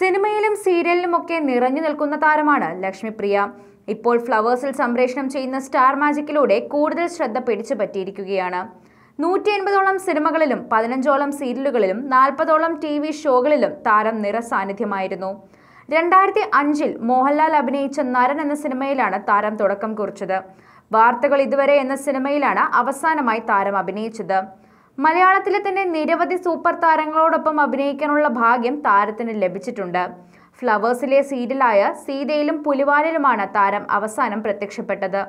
സിനിമയിലും സീരിയലിലുമൊക്കെ നിറഞ്ഞു നിൽക്കുന്ന താരമാണ് ലക്ഷ്മിപ്രിയ ഇപ്പോൾ ഫ്ലവേഴ്സിൽ സംപ്രേഷണം ചെയ്യുന്ന സ്റ്റാർ മാജിക്കിലൂടെ കൂടുതൽ ശ്രദ്ധ പിടിച്ചു പറ്റിയിരിക്കുകയാണ് നൂറ്റി എൺപതോളം സിനിമകളിലും പതിനഞ്ചോളം സീരിയലുകളിലും നാൽപ്പതോളം ടി വി ഷോകളിലും താരം നിറസാന്നിധ്യമായിരുന്നു രണ്ടായിരത്തി അഞ്ചിൽ മോഹൻലാൽ അഭിനയിച്ച നരൻ എന്ന സിനിമയിലാണ് താരം തുടക്കം കുറിച്ചത് വാർത്തകൾ ഇതുവരെ എന്ന സിനിമയിലാണ് അവസാനമായി താരം അഭിനയിച്ചത് മലയാളത്തിലെ തന്നെ നിരവധി സൂപ്പർ താരങ്ങളോടൊപ്പം അഭിനയിക്കാനുള്ള ഭാഗ്യം താരത്തിന് ലഭിച്ചിട്ടുണ്ട് ഫ്ലവേഴ്സിലെ സീരിയലായ സീതയിലും പുലിവാനിലുമാണ് താരം അവസാനം പ്രത്യക്ഷപ്പെട്ടത്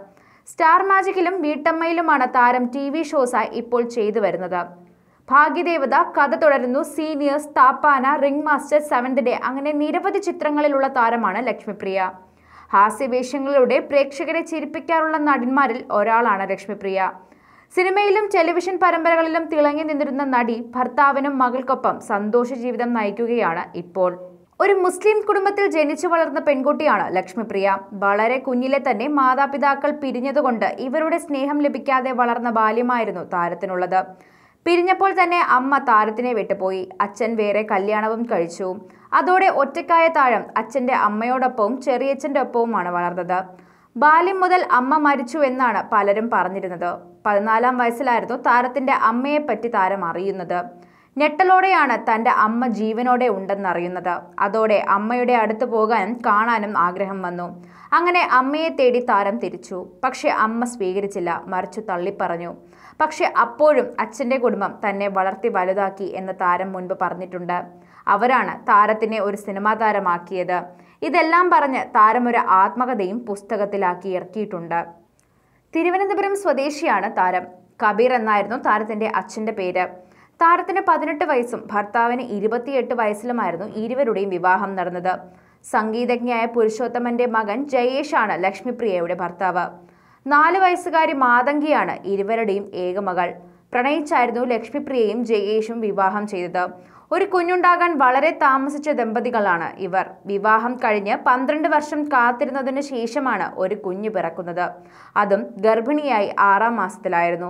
സ്റ്റാർ മാജിക്കിലും വീട്ടമ്മയിലുമാണ് താരം ടി വി ഷോസായി ഇപ്പോൾ ചെയ്തു വരുന്നത് Bhagyadevatha Katha Thudarunnu seniors Thappana ring master seventh day അങ്ങനെ നിരവധി ചിത്രങ്ങളിലുള്ള താരമാണ് ലക്ഷ്മിപ്രിയ ഹാസ്യവേഷങ്ങളിലൂടെ പ്രേക്ഷകരെ ചിരിപ്പിക്കാറുള്ള നടന്മാരിൽ ഒരാളാണ് ലക്ഷ്മിപ്രിയ സിനിമയിലും ടെലിവിഷൻ പരമ്പരകളിലും തിളങ്ങി നിന്നിരുന്ന നടി ഭർത്താവിനും മകൾക്കൊപ്പം സന്തോഷ ജീവിതം നയിക്കുകയാണ് ഇപ്പോൾ ഒരു മുസ്ലിം കുടുംബത്തിൽ ജനിച്ചു വളർന്ന പെൺകുട്ടിയാണ് ലക്ഷ്മിപ്രിയ വളരെ കുഞ്ഞിലെ തന്നെ മാതാപിതാക്കൾ പിരിഞ്ഞതുകൊണ്ട് ഇവരുടെ സ്നേഹം ലഭിക്കാതെ വളർന്ന ബാല്യമായിരുന്നു താരത്തിനുള്ളത് പിരിഞ്ഞപ്പോൾ തന്നെ അമ്മ താരത്തിനെ വിട്ടുപോയി അച്ഛൻ വേറെ കല്യാണവും കഴിച്ചു അതോടെ ഒറ്റക്കായ താഴം അച്ഛൻ്റെ അമ്മയോടൊപ്പവും ചെറിയച്ഛൻ്റെ ഒപ്പവുമാണ് വളർന്നത് ബാല്യം മുതൽ അമ്മ മരിച്ചു എന്നാണ് പലരും പറഞ്ഞിരുന്നത് പതിനാലാം വയസ്സിലായിരുന്നു താരത്തിന്റെ അമ്മയെപ്പറ്റി താരം അറിയുന്നത് ഞെട്ടലോടെയാണ് തന്റെ അമ്മ ജീവനോടെ ഉണ്ടെന്നറിയുന്നത് അതോടെ അമ്മയുടെ അടുത്ത് പോകാനും കാണാനും ആഗ്രഹം വന്നു അങ്ങനെ അമ്മയെ തേടി താരം തിരിച്ചു പക്ഷേ അമ്മ സ്വീകരിച്ചില്ല മറിച്ചു തള്ളിപ്പറഞ്ഞു പക്ഷെ അപ്പോഴും അച്ഛൻ്റെ കുടുംബം തന്നെ വളർത്തി വലുതാക്കി എന്ന് താരം മുൻപ് പറഞ്ഞിട്ടുണ്ട് അവരാണ് താരത്തിനെ ഒരു സിനിമാ താരമാക്കിയത് ഇതെല്ലാം പറഞ്ഞ് താരം ഒരു ആത്മകഥയും പുസ്തകത്തിലാക്കി ഇറക്കിയിട്ടുണ്ട് തിരുവനന്തപുരം സ്വദേശിയാണ് താരം കബീർ എന്നായിരുന്നു താരത്തിന്റെ അച്ഛന്റെ പേര് താരത്തിന് പതിനെട്ട് വയസ്സും ഭർത്താവിന് ഇരുപത്തിയെട്ട് വയസ്സിലുമായിരുന്നു ഇരുവരുടെയും വിവാഹം നടന്നത് സംഗീതജ്ഞയായ പുരുഷോത്തമന്റെ മകൻ ജയേഷാണ് ലക്ഷ്മിപ്രിയയുടെ ഭർത്താവ് നാല് വയസ്സുകാരി മാതങ്കിയാണ് ഇരുവരുടെയും ഏകമകൾ പ്രണയിച്ചായിരുന്നു ലക്ഷ്മിപ്രിയയും ജയേഷും വിവാഹം ചെയ്തത് ഒരു കുഞ്ഞുണ്ടാകാൻ വളരെ താമസിച്ച ദമ്പതികളാണ് ഇവർ വിവാഹം കഴിഞ്ഞ് പന്ത്രണ്ട് വർഷം കാത്തിരുന്നതിന് ശേഷമാണ് ഒരു കുഞ്ഞ് പിറക്കുന്നത് അതും ഗർഭിണിയായി ആറാം മാസത്തിലായിരുന്നു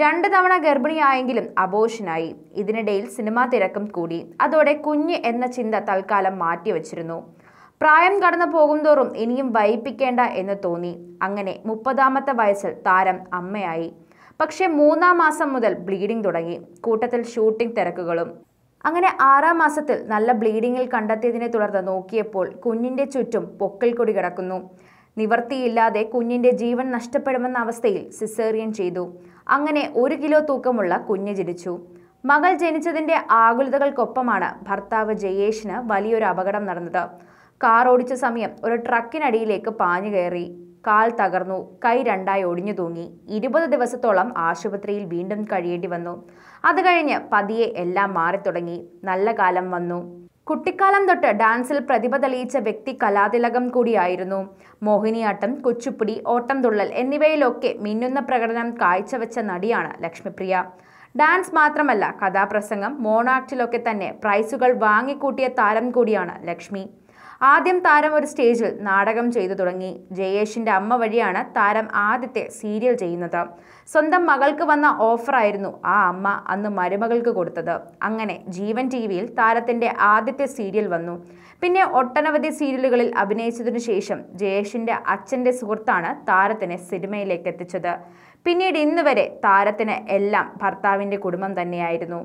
രണ്ട് തവണ ഗർഭിണിയായെങ്കിലും അബോഷനായി ഇതിനിടയിൽ സിനിമാ തിരക്കും കൂടി അതോടെ കുഞ്ഞ് എന്ന ചിന്ത തൽക്കാലം മാറ്റിവെച്ചിരുന്നു പ്രായം കടന്നു തോറും ഇനിയും വൈപ്പിക്കേണ്ട എന്ന് തോന്നി അങ്ങനെ മുപ്പതാമത്തെ വയസ്സിൽ താരം അമ്മയായി പക്ഷേ മൂന്നാം മാസം മുതൽ ബ്ലീഡിംഗ് തുടങ്ങി കൂട്ടത്തിൽ ഷൂട്ടിംഗ് തിരക്കുകളും അങ്ങനെ ആറാം മാസത്തിൽ നല്ല ബ്ലീഡിങ്ങിൽ കണ്ടെത്തിയതിനെ തുടർന്ന് നോക്കിയപ്പോൾ കുഞ്ഞിൻ്റെ ചുറ്റും കൊടി കിടക്കുന്നു നിവർത്തിയില്ലാതെ കുഞ്ഞിൻ്റെ ജീവൻ നഷ്ടപ്പെടുമെന്ന അവസ്ഥയിൽ സിസേറിയൻ ചെയ്തു അങ്ങനെ ഒരു കിലോ തൂക്കമുള്ള കുഞ്ഞ് ജനിച്ചു മകൾ ജനിച്ചതിൻ്റെ ആകുലതകൾക്കൊപ്പമാണ് ഭർത്താവ് ജയേഷിന് വലിയൊരു അപകടം നടന്നത് കാർ ഓടിച്ച സമയം ഒരു ട്രക്കിനടിയിലേക്ക് പാഞ്ഞു കയറി കാൽ തകർന്നു കൈ രണ്ടായി ഒടിഞ്ഞു തൂങ്ങി ഇരുപത് ദിവസത്തോളം ആശുപത്രിയിൽ വീണ്ടും കഴിയേണ്ടി വന്നു അത് കഴിഞ്ഞ് പതിയെ എല്ലാം മാറിത്തുടങ്ങി നല്ല കാലം വന്നു കുട്ടിക്കാലം തൊട്ട് ഡാൻസിൽ പ്രതിഭ തെളിയിച്ച വ്യക്തി കലാതിലകം കൂടിയായിരുന്നു മോഹിനിയാട്ടം കുച്ചുപ്പിടി ഓട്ടം തുള്ളൽ എന്നിവയിലൊക്കെ മിന്നുന്ന പ്രകടനം കാഴ്ചവെച്ച നടിയാണ് ലക്ഷ്മിപ്രിയ ഡാൻസ് മാത്രമല്ല കഥാപ്രസംഗം മോണാക്ടിലൊക്കെ തന്നെ പ്രൈസുകൾ വാങ്ങിക്കൂട്ടിയ താരം കൂടിയാണ് ലക്ഷ്മി ആദ്യം താരം ഒരു സ്റ്റേജിൽ നാടകം ചെയ്തു തുടങ്ങി ജയേഷിന്റെ അമ്മ വഴിയാണ് താരം ആദ്യത്തെ സീരിയൽ ചെയ്യുന്നത് സ്വന്തം മകൾക്ക് വന്ന ഓഫറായിരുന്നു ആ അമ്മ അന്ന് മരുമകൾക്ക് കൊടുത്തത് അങ്ങനെ ജീവൻ ടി വിയിൽ താരത്തിന്റെ ആദ്യത്തെ സീരിയൽ വന്നു പിന്നെ ഒട്ടനവധി സീരിയലുകളിൽ അഭിനയിച്ചതിനു ശേഷം ജയേഷിന്റെ അച്ഛന്റെ സുഹൃത്താണ് താരത്തിനെ സിനിമയിലേക്ക് എത്തിച്ചത് പിന്നീട് ഇന്ന് വരെ താരത്തിന് എല്ലാം ഭർത്താവിൻ്റെ കുടുംബം തന്നെയായിരുന്നു